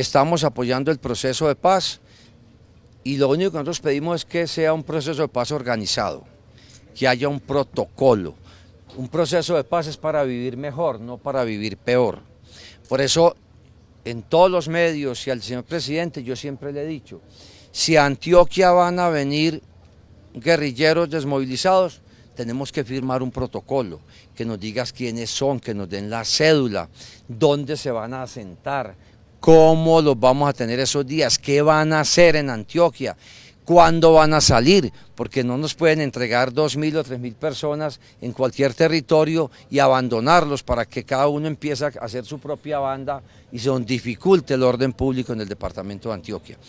estamos apoyando el proceso de paz y lo único que nosotros pedimos es que sea un proceso de paz organizado, que haya un protocolo. Un proceso de paz es para vivir mejor, no para vivir peor. Por eso, en todos los medios y al señor presidente, yo siempre le he dicho, si a Antioquia van a venir guerrilleros desmovilizados, tenemos que firmar un protocolo, que nos digas quiénes son, que nos den la cédula, dónde se van a asentar, cómo los vamos a tener esos días, qué van a hacer en Antioquia, cuándo van a salir, porque no nos pueden entregar dos mil o tres mil personas en cualquier territorio y abandonarlos para que cada uno empiece a hacer su propia banda y se dificulte el orden público en el departamento de Antioquia.